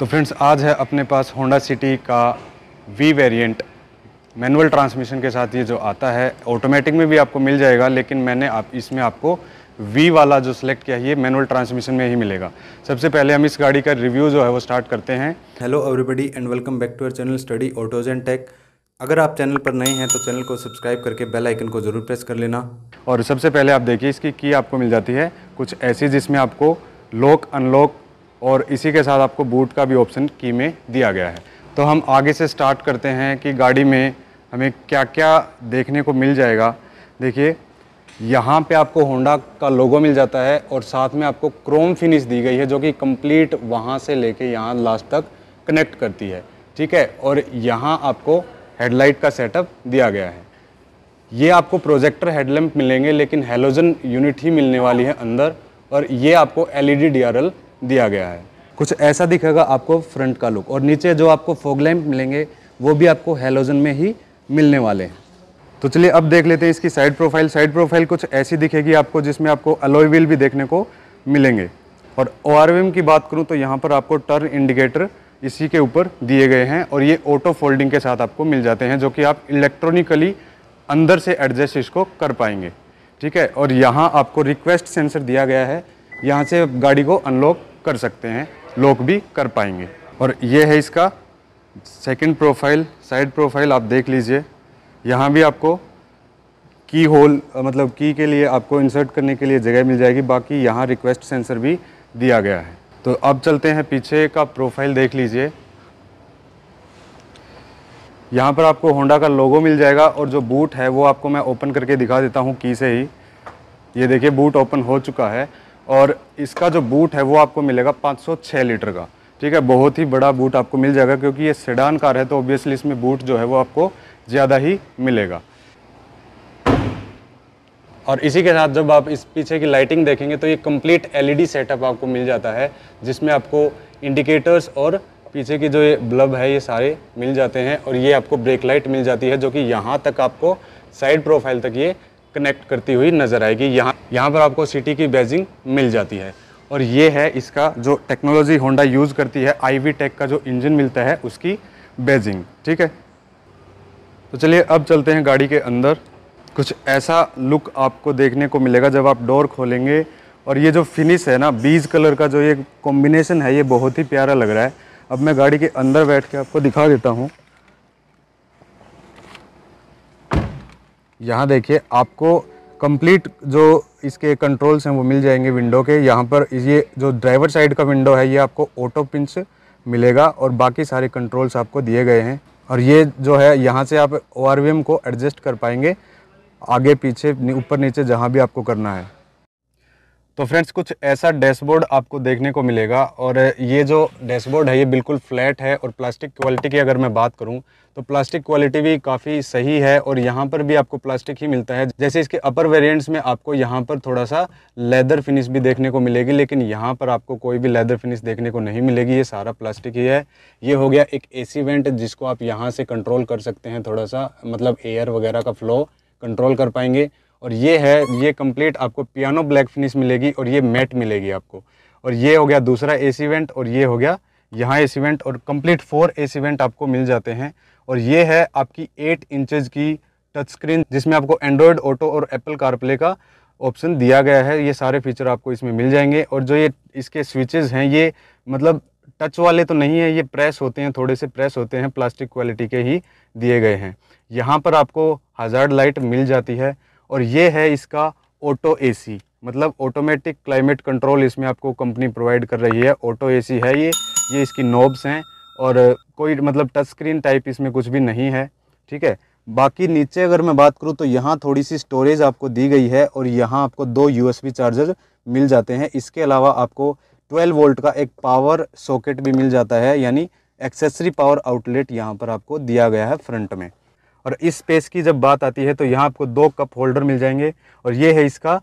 तो फ्रेंड्स आज है अपने पास होंडा सिटी का वी वेरिएंट मैनुअल ट्रांसमिशन के साथ ये जो आता है ऑटोमेटिक में भी आपको मिल जाएगा लेकिन मैंने आप इसमें आपको वी वाला जो सिलेक्ट किया है ये मैनुअल ट्रांसमिशन में ही मिलेगा सबसे पहले हम इस गाड़ी का रिव्यू जो है वो स्टार्ट करते हैं hello everybody and welcome back to our channel Study Autos and Tech अगर आप चैनल पर नए हैं तो चैनल को सब्सक्राइब करके बेल आइकन को ज़रूर प्रेस कर लेना और सबसे पहले आप देखिए इसकी की आपको मिल जाती है कुछ ऐसी जिसमें आपको लॉक अनलॉक और इसी के साथ आपको बूट का भी ऑप्शन की में दिया गया है तो हम आगे से स्टार्ट करते हैं कि गाड़ी में हमें क्या क्या देखने को मिल जाएगा देखिए यहाँ पे आपको होंडा का लोगो मिल जाता है और साथ में आपको क्रोम फिनिश दी गई है जो कि कंप्लीट वहाँ से लेके यहाँ लास्ट तक कनेक्ट करती है ठीक है और यहाँ आपको हेडलाइट का सेटअप दिया गया है ये आपको प्रोजेक्टर हेडलैम्प मिलेंगे लेकिन हेलोजन यूनिट ही मिलने वाली है अंदर और ये आपको एल ई दिया गया है कुछ ऐसा दिखेगा आपको फ्रंट का लुक और नीचे जो आपको फोग लैम्प मिलेंगे वो भी आपको हेलोजन में ही मिलने वाले हैं तो चलिए अब देख लेते हैं इसकी साइड प्रोफाइल साइड प्रोफाइल कुछ ऐसी दिखेगी आपको जिसमें आपको अलोई व्हील भी देखने को मिलेंगे और ओ की बात करूँ तो यहाँ पर आपको टर्न इंडिकेटर इसी के ऊपर दिए गए हैं और ये ऑटो फोल्डिंग के साथ आपको मिल जाते हैं जो कि आप इलेक्ट्रॉनिकली अंदर से एडजस्ट इसको कर पाएंगे ठीक है और यहाँ आपको रिक्वेस्ट सेंसर दिया गया है यहाँ से गाड़ी को अनलॉक कर सकते हैं लॉक भी कर पाएंगे और ये है इसका सेकंड प्रोफाइल साइड प्रोफाइल आप देख लीजिए यहाँ भी आपको की होल मतलब की के लिए आपको इंसर्ट करने के लिए जगह मिल जाएगी बाकी यहाँ रिक्वेस्ट सेंसर भी दिया गया है तो अब चलते हैं पीछे का प्रोफाइल देख लीजिए यहाँ पर आपको होंडा का लोगो मिल जाएगा और जो बूट है वो आपको मैं ओपन करके दिखा देता हूँ की से ही ये देखिए बूट ओपन हो चुका है और इसका जो बूट है वो आपको मिलेगा 506 लीटर का ठीक है बहुत ही बड़ा बूट आपको मिल जाएगा क्योंकि ये सेडान कार है तो ऑब्वियसली इसमें बूट जो है वो आपको ज़्यादा ही मिलेगा और इसी के साथ जब आप इस पीछे की लाइटिंग देखेंगे तो ये कंप्लीट एलईडी सेटअप आपको मिल जाता है जिसमें आपको इंडिकेटर्स और पीछे की जो ये ब्लब है ये सारे मिल जाते हैं और ये आपको ब्रेक लाइट मिल जाती है जो कि यहाँ तक आपको साइड प्रोफाइल तक ये कनेक्ट करती हुई नज़र आएगी यहाँ यहाँ पर आपको सिटी की बैजिंग मिल जाती है और ये है इसका जो टेक्नोलॉजी होंडा यूज़ करती है आई टेक का जो इंजन मिलता है उसकी बेजिंग ठीक है तो चलिए अब चलते हैं गाड़ी के अंदर कुछ ऐसा लुक आपको देखने को मिलेगा जब आप डोर खोलेंगे और ये जो फिनिश है ना बीज कलर का जो ये कॉम्बिनेशन है ये बहुत ही प्यारा लग रहा है अब मैं गाड़ी के अंदर बैठ के आपको दिखा देता हूँ यहाँ देखिए आपको कंप्लीट जो इसके कंट्रोल्स हैं वो मिल जाएंगे विंडो के यहाँ पर ये जो ड्राइवर साइड का विंडो है ये आपको ऑटो पिंच मिलेगा और बाकी सारे कंट्रोल्स आपको दिए गए हैं और ये जो है यहाँ से आप ओ को एडजस्ट कर पाएंगे आगे पीछे ऊपर नीचे जहाँ भी आपको करना है तो फ्रेंड्स कुछ ऐसा डैशबोर्ड आपको देखने को मिलेगा और ये जो डैशबोर्ड है ये बिल्कुल फ्लैट है और प्लास्टिक क्वालिटी की अगर मैं बात करूं तो प्लास्टिक क्वालिटी भी काफ़ी सही है और यहाँ पर भी आपको प्लास्टिक ही मिलता है जैसे इसके अपर वेरिएंट्स में आपको यहाँ पर थोड़ा सा लेदर फिनिश भी देखने को मिलेगी लेकिन यहाँ पर आपको कोई भी लेदर फिनिश देखने को नहीं मिलेगी ये सारा प्लास्टिक ही है ये हो गया एक ए वेंट जिसको आप यहाँ से कंट्रोल कर सकते हैं थोड़ा सा मतलब एयर वगैरह का फ्लो कंट्रोल कर पाएंगे और ये है ये कंप्लीट आपको पियानो ब्लैक फिनिश मिलेगी और ये मैट मिलेगी आपको और ये हो गया दूसरा ए सीवेंट और ये हो गया यहाँ ए सीवेंट और कंप्लीट फोर ए सीवेंट आपको मिल जाते हैं और ये है आपकी एट इंचज की टच स्क्रीन जिसमें आपको एंड्रॉयड ऑटो और एप्पल कारप्ले का ऑप्शन दिया गया है ये सारे फीचर आपको इसमें मिल जाएंगे और जो ये इसके स्विचेज़ हैं ये मतलब टच वाले तो नहीं है ये प्रेस होते हैं थोड़े से प्रेस होते हैं प्लास्टिक क्वालिटी के ही दिए गए हैं यहाँ पर आपको हजार लाइट मिल जाती है और ये है इसका ऑटो एसी मतलब ऑटोमेटिक क्लाइमेट कंट्रोल इसमें आपको कंपनी प्रोवाइड कर रही है ऑटो एसी है ये ये इसकी नोब्स हैं और कोई मतलब टच स्क्रीन टाइप इसमें कुछ भी नहीं है ठीक है बाकी नीचे अगर मैं बात करूँ तो यहाँ थोड़ी सी स्टोरेज आपको दी गई है और यहाँ आपको दो यूएसबी चार्जर मिल जाते हैं इसके अलावा आपको 12 वोल्ट का एक पावर सॉकेट भी मिल जाता है यानी एक्सेसरी पावर आउटलेट यहाँ पर आपको दिया गया है फ्रंट में और इस स्पेस की जब बात आती है तो यहाँ आपको दो कप होल्डर मिल जाएंगे और ये है इसका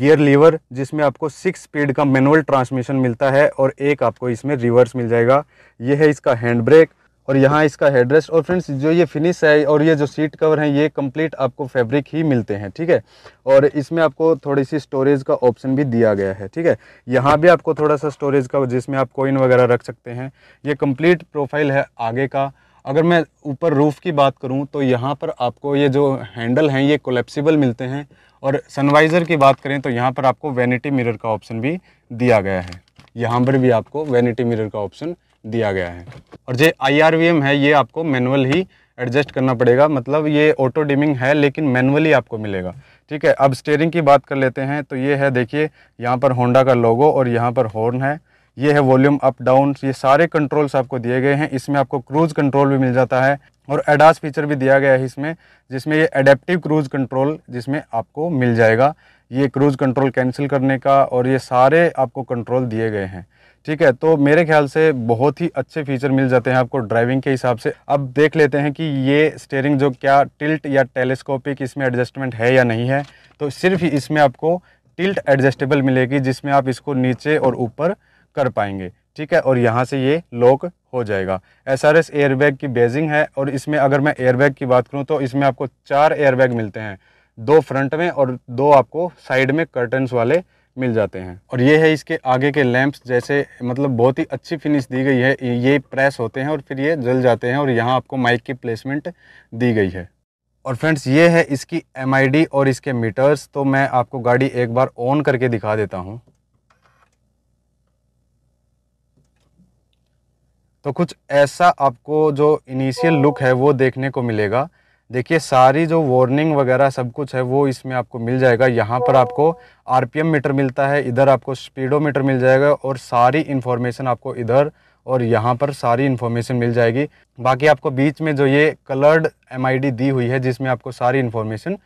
गियर लीवर जिसमें आपको सिक्स स्पीड का मैनुअल ट्रांसमिशन मिलता है और एक आपको इसमें रिवर्स मिल जाएगा ये है इसका हैंड ब्रेक और यहाँ इसका हेडरेस्ट और फ्रेंड्स जो ये फिनिश है और ये जो सीट कवर हैं ये कंप्लीट आपको फैब्रिक ही मिलते हैं ठीक है और इसमें आपको थोड़ी सी स्टोरेज का ऑप्शन भी दिया गया है ठीक है यहाँ भी आपको थोड़ा सा स्टोरेज का जिसमें आप कोइन वगैरह रख सकते हैं ये कंप्लीट प्रोफाइल है आगे का अगर मैं ऊपर रूफ़ की बात करूं तो यहाँ पर आपको ये जो हैंडल हैं ये कोलेप्सिबल मिलते हैं और सनवाइज़र की बात करें तो यहाँ पर आपको वैनिटी मिरर का ऑप्शन भी दिया गया है यहाँ पर भी आपको वैनिटी मिरर का ऑप्शन दिया गया है और जो आई है ये आपको मैनुअल ही एडजस्ट करना पड़ेगा मतलब ये ऑटो डिमिंग है लेकिन मैनुअली आपको मिलेगा ठीक है अब स्टेयरिंग की बात कर लेते हैं तो ये है देखिए यहाँ पर होंडा का लोगो और यहाँ पर हॉर्न है ये है वॉल्यूम अप डाउन ये सारे कंट्रोल्स आपको दिए गए हैं इसमें आपको क्रूज़ कंट्रोल भी मिल जाता है और एडास फीचर भी दिया गया है इसमें जिसमें ये एडेप्टिव क्रूज़ कंट्रोल जिसमें आपको मिल जाएगा ये क्रूज़ कंट्रोल कैंसिल करने का और ये सारे आपको कंट्रोल दिए गए हैं ठीक है तो मेरे ख्याल से बहुत ही अच्छे फीचर मिल जाते हैं आपको ड्राइविंग के हिसाब से अब देख लेते हैं कि ये स्टेयरिंग जो क्या टिल्ट या टेलीस्कोपिक इसमें एडजस्टमेंट है या नहीं है तो सिर्फ इसमें आपको टिल्ट एडजस्टेबल मिलेगी जिसमें आप इसको नीचे और ऊपर कर पाएंगे ठीक है और यहाँ से ये लॉक हो जाएगा एस आर एस एयरबैग की बेजिंग है और इसमें अगर मैं एयरबैग की बात करूँ तो इसमें आपको चार एयरबैग मिलते हैं दो फ्रंट में और दो आपको साइड में कर्टन्स वाले मिल जाते हैं और ये है इसके आगे के लैंप्स जैसे मतलब बहुत ही अच्छी फिनिश दी गई है ये प्रेस होते हैं और फिर ये जल जाते हैं और यहाँ आपको माइक की प्लेसमेंट दी गई है और फ्रेंड्स ये है इसकी एम और इसके मीटर्स तो मैं आपको गाड़ी एक बार ऑन करके दिखा देता हूँ तो कुछ ऐसा आपको जो इनिशियल लुक है वो देखने को मिलेगा देखिए सारी जो वार्निंग वगैरह सब कुछ है वो इसमें आपको मिल जाएगा यहाँ पर आपको आरपीएम मीटर मिलता है इधर आपको स्पीडोमीटर मिल जाएगा और सारी इन्फॉर्मेशन आपको इधर और यहाँ पर सारी इन्फॉर्मेशन मिल जाएगी बाकी आपको बीच में जो ये कलर्ड एमआईडी दी हुई है जिसमें आपको सारी इन्फॉर्मेशन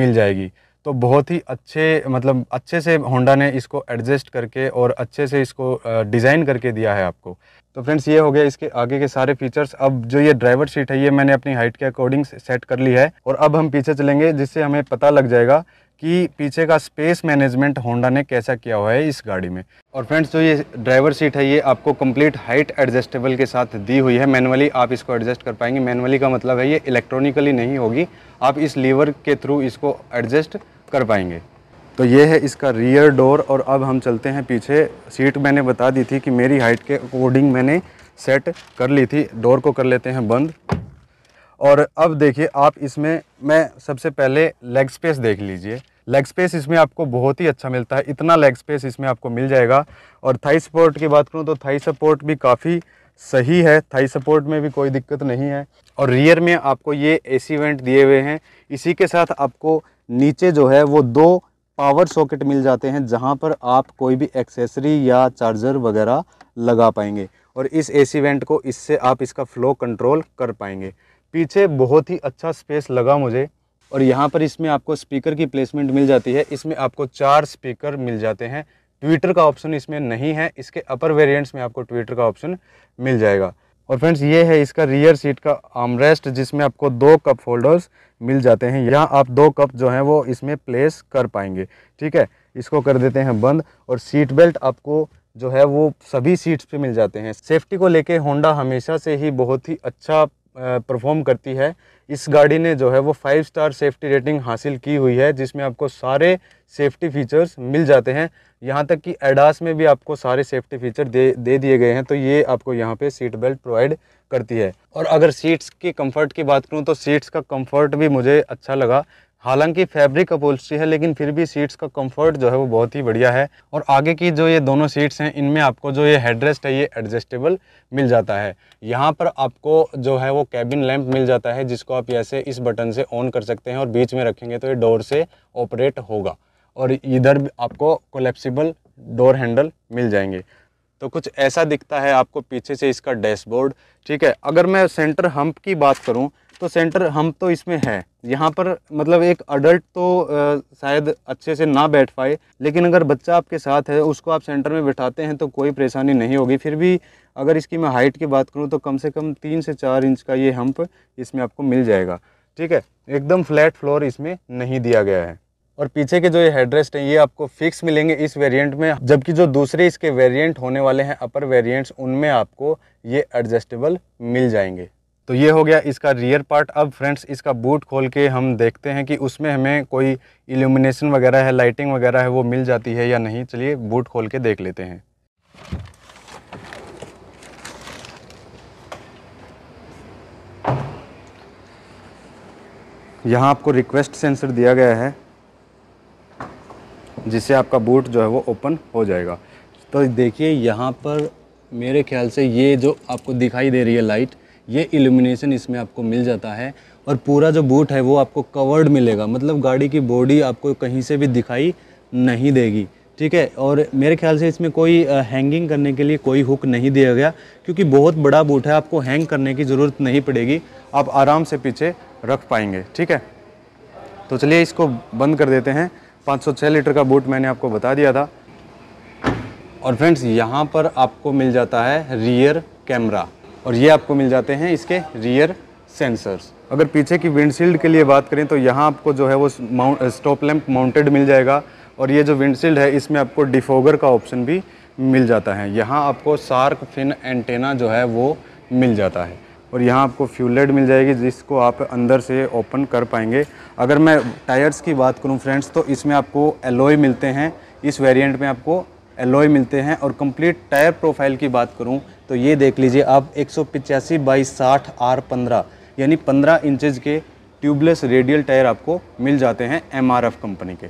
मिल जाएगी तो बहुत ही अच्छे मतलब अच्छे से होंडा ने इसको एडजस्ट करके और अच्छे से इसको डिज़ाइन करके दिया है आपको तो फ्रेंड्स ये हो गया इसके आगे के सारे फीचर्स अब जो ये ड्राइवर सीट है ये मैंने अपनी हाइट के अकॉर्डिंग सेट कर ली है और अब हम पीछे चलेंगे जिससे हमें पता लग जाएगा कि पीछे का स्पेस मैनेजमेंट होंडा ने कैसा किया हुआ है इस गाड़ी में और फ्रेंड्स जो ये ड्राइवर सीट है ये आपको कंप्लीट हाइट एडजस्टेबल के साथ दी हुई है मैनुअली आप इसको एडजस्ट कर पाएंगे मैनुअली का मतलब है ये इलेक्ट्रॉनिकली नहीं होगी आप इस लीवर के थ्रू इसको एडजस्ट कर पाएंगे तो ये है इसका रियर डोर और अब हम चलते हैं पीछे सीट मैंने बता दी थी कि मेरी हाइट के अकॉर्डिंग मैंने सेट कर ली थी डोर को कर लेते हैं बंद और अब देखिए आप इसमें मैं सबसे पहले लेग स्पेस देख लीजिए लेग स्पेस इसमें आपको बहुत ही अच्छा मिलता है इतना लेग स्पेस इसमें आपको मिल जाएगा और थाई सपोर्ट की बात करूँ तो थाई सपोर्ट भी काफ़ी सही है थाई सपोर्ट में भी कोई दिक्कत नहीं है और रियर में आपको ये एसी वेंट दिए हुए हैं इसी के साथ आपको नीचे जो है वो दो पावर सॉकेट मिल जाते हैं जहाँ पर आप कोई भी एक्सेसरी या चार्जर वगैरह लगा पाएंगे और इस एसी वेंट को इससे आप इसका फ्लो कंट्रोल कर पाएंगे पीछे बहुत ही अच्छा स्पेस लगा मुझे और यहाँ पर इसमें आपको स्पीकर की प्लेसमेंट मिल जाती है इसमें आपको चार स्पीकर मिल जाते हैं ट्विटर का ऑप्शन इसमें नहीं है इसके अपर वेरिएंट्स में आपको ट्विटर का ऑप्शन मिल जाएगा और फ्रेंड्स ये है इसका रियर सीट का आमरेस्ट जिसमें आपको दो कप होल्डर्स मिल जाते हैं यहाँ आप दो कप जो हैं वो इसमें प्लेस कर पाएंगे ठीक है इसको कर देते हैं बंद और सीट बेल्ट आपको जो है वो सभी सीट्स पे मिल जाते हैं सेफ्टी को लेके होंडा हमेशा से ही बहुत ही अच्छा परफॉर्म करती है इस गाड़ी ने जो है वो फाइव स्टार सेफ्टी रेटिंग हासिल की हुई है जिसमें आपको सारे सेफ्टी फीचर्स मिल जाते हैं यहाँ तक कि एडास में भी आपको सारे सेफ्टी फीचर दे दे दिए गए हैं तो ये आपको यहाँ पे सीट बेल्ट प्रोवाइड करती है और अगर सीट्स की कंफर्ट की बात करूँ तो सीट्स का कंफर्ट भी मुझे अच्छा लगा हालांकि फैब्रिक अपोल्स्ट्री है लेकिन फिर भी सीट्स का कंफर्ट जो है वो बहुत ही बढ़िया है और आगे की जो ये दोनों सीट्स हैं इनमें आपको जो ये हेडरेस्ट है ये एडजस्टेबल मिल जाता है यहाँ पर आपको जो है वो कैबिन लैंप मिल जाता है जिसको आप ऐसे इस बटन से ऑन कर सकते हैं और बीच में रखेंगे तो ये डोर से ऑपरेट होगा और इधर आपको कोलेप्सिबल डोर हैंडल मिल जाएंगे तो कुछ ऐसा दिखता है आपको पीछे से इसका डैशबोर्ड ठीक है अगर मैं सेंटर हम्प की बात करूँ तो सेंटर हम तो इसमें है यहाँ पर मतलब एक अडल्ट तो शायद अच्छे से ना बैठ पाए लेकिन अगर बच्चा आपके साथ है उसको आप सेंटर में बिठाते हैं तो कोई परेशानी नहीं होगी फिर भी अगर इसकी मैं हाइट की बात करूँ तो कम से कम तीन से चार इंच का ये हम्प इसमें आपको मिल जाएगा ठीक है एकदम फ्लैट फ्लोर इसमें नहीं दिया गया है और पीछे के जो ये हेडरेस्ट हैं ये आपको फिक्स मिलेंगे इस वेरिएंट में जबकि जो दूसरे इसके वेरिएंट होने वाले हैं अपर वेरिएंट्स उनमें आपको ये एडजस्टेबल मिल जाएंगे तो ये हो गया इसका रियर पार्ट अब फ्रेंड्स इसका बूट खोल के हम देखते हैं कि उसमें हमें कोई इल्यूमिनेशन वगैरह है लाइटिंग वगैरह है वो मिल जाती है या नहीं चलिए बूट खोल के देख लेते हैं यहाँ आपको रिक्वेस्ट सेंसर दिया गया है जिससे आपका बूट जो है वो ओपन हो जाएगा तो देखिए यहाँ पर मेरे ख्याल से ये जो आपको दिखाई दे रही है लाइट ये इल्यूमिनेशन इसमें आपको मिल जाता है और पूरा जो बूट है वो आपको कवर्ड मिलेगा मतलब गाड़ी की बॉडी आपको कहीं से भी दिखाई नहीं देगी ठीक है और मेरे ख्याल से इसमें कोई हैंगिंग करने के लिए कोई हुक नहीं दिया गया क्योंकि बहुत बड़ा बूट है आपको हैंग करने की ज़रूरत नहीं पड़ेगी आप आराम से पीछे रख पाएंगे ठीक है तो चलिए इसको बंद कर देते हैं 506 लीटर का बूट मैंने आपको बता दिया था और फ्रेंड्स यहाँ पर आपको मिल जाता है रियर कैमरा और ये आपको मिल जाते हैं इसके रियर सेंसर्स अगर पीछे की विंडशील्ड के लिए बात करें तो यहाँ आपको जो है वो माउंट स्टॉप लैंप माउंटेड मिल जाएगा और ये जो विंडशील्ड है इसमें आपको डिफोगर का ऑप्शन भी मिल जाता है यहाँ आपको सार्क फिन एंटेना जो है वो मिल जाता है और यहाँ आपको फ्यूलेड मिल जाएगी जिसको आप अंदर से ओपन कर पाएंगे अगर मैं टायर्स की बात करूँ फ्रेंड्स तो इसमें आपको एलोय मिलते हैं इस वेरियंट में आपको एलोय मिलते हैं और कंप्लीट टायर प्रोफाइल की बात करूँ तो ये देख लीजिए आप एक सौ पिचासी बाई साठ आर पंद्रह यानी पंद्रह इंचज के ट्यूबलेस रेडियल टायर आपको मिल जाते हैं एम कंपनी के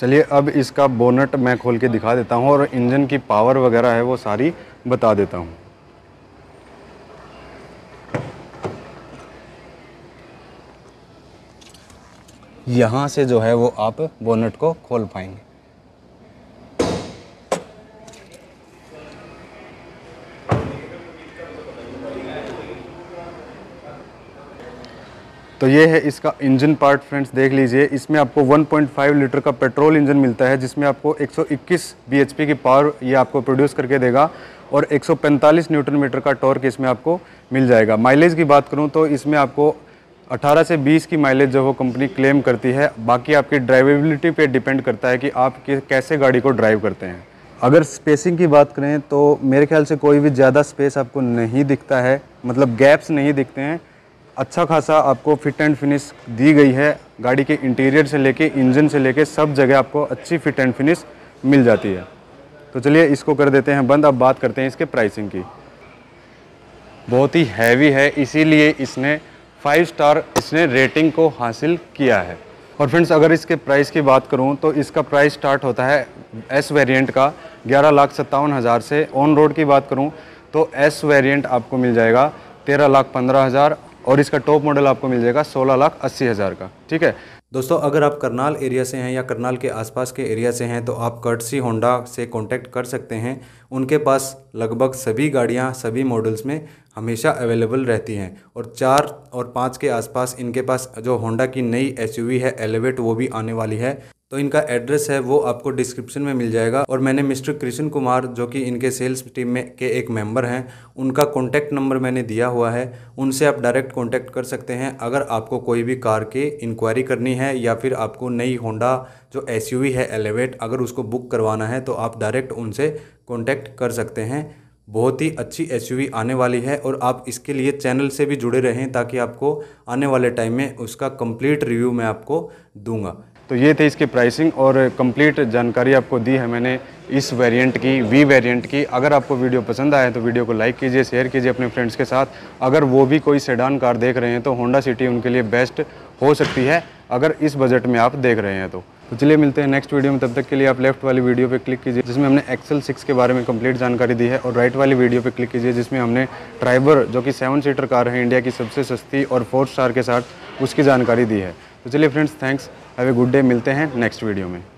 चलिए अब इसका बोनट मैं खोल के दिखा देता हूँ और इंजन की पावर वगैरह है वो सारी बता देता हूँ यहाँ से जो है वो आप बोनट को खोल पाएंगे तो ये है इसका इंजन पार्ट फ्रेंड्स देख लीजिए इसमें आपको 1.5 लीटर का पेट्रोल इंजन मिलता है जिसमें आपको 121 bhp की पावर ये आपको प्रोड्यूस करके देगा और 145 न्यूटन मीटर का टॉर्क इसमें आपको मिल जाएगा माइलेज की बात करूँ तो इसमें आपको 18 से 20 की माइलेज जो वो कंपनी क्लेम करती है बाकी आपकी ड्राइवेबिलिटी पर डिपेंड करता है कि आप कैसे गाड़ी को ड्राइव करते हैं अगर स्पेसिंग की बात करें तो मेरे ख्याल से कोई भी ज़्यादा स्पेस आपको नहीं दिखता है मतलब गैप्स नहीं दिखते हैं अच्छा खासा आपको फिट एंड फिनिश दी गई है गाड़ी के इंटीरियर से लेके इंजन से लेके सब जगह आपको अच्छी फिट एंड फिनिश मिल जाती है तो चलिए इसको कर देते हैं बंद अब बात करते हैं इसके प्राइसिंग की बहुत ही हैवी है इसीलिए इसने फाइव स्टार इसने रेटिंग को हासिल किया है और फ्रेंड्स अगर इसके प्राइस की बात करूँ तो इसका प्राइस स्टार्ट होता है एस वेरियंट का ग्यारह लाख सत्तावन हज़ार से ऑन रोड की बात करूँ तो एस वेरियंट आपको मिल जाएगा तेरह लाख पंद्रह हज़ार और इसका टॉप मॉडल आपको मिल जाएगा सोलह लाख अस्सी हज़ार का ठीक है दोस्तों अगर आप करनाल एरिया से हैं या करनाल के आसपास के एरिया से हैं तो आप कर्टसी होंडा से कांटेक्ट कर सकते हैं उनके पास लगभग सभी गाड़ियां सभी मॉडल्स में हमेशा अवेलेबल रहती हैं और चार और पाँच के आसपास इनके पास जो होंडा की नई एसयूवी है एलिवेट वो भी आने वाली है तो इनका एड्रेस है वो आपको डिस्क्रिप्शन में मिल जाएगा और मैंने मिस्टर कृष्ण कुमार जो कि इनके सेल्स टीम में के एक मेंबर हैं उनका कॉन्टैक्ट नंबर मैंने दिया हुआ है उनसे आप डायरेक्ट कॉन्टैक्ट कर सकते हैं अगर आपको कोई भी कार की इंक्वायरी करनी है या फिर आपको नई होंडा जो एस है एलिवेट अगर उसको बुक करवाना है तो आप डायरेक्ट उनसे कॉन्टैक्ट कर सकते हैं बहुत ही अच्छी एस आने वाली है और आप इसके लिए चैनल से भी जुड़े रहें ताकि आपको आने वाले टाइम में उसका कंप्लीट रिव्यू मैं आपको दूंगा तो ये थे इसके प्राइसिंग और कंप्लीट जानकारी आपको दी है मैंने इस वेरिएंट की वी वेरिएंट की अगर आपको वीडियो पसंद आए तो वीडियो को लाइक कीजिए शेयर कीजिए अपने फ्रेंड्स के साथ अगर वो भी कोई सेडान कार देख रहे हैं तो होंडा सिटी उनके लिए बेस्ट हो सकती है अगर इस बजट में आप देख रहे हैं तो तो चलिए मिलते हैं नेक्स्ट वीडियो में तब तक के लिए आप लेफ्ट वाली वीडियो पर क्लिक कीजिए जिसमें हमने एक्सेल सिक्स के बारे में कंप्लीट जानकारी दी है और राइट वाली वीडियो पर क्लिक कीजिए जिसमें हमने ड्राइवर जो कि सेवन सीटर कार है इंडिया की सबसे सस्ती और फोर स्टार के साथ उसकी जानकारी दी है तो चलिए friends thanks have a good day मिलते हैं नेक्स्ट वीडियो में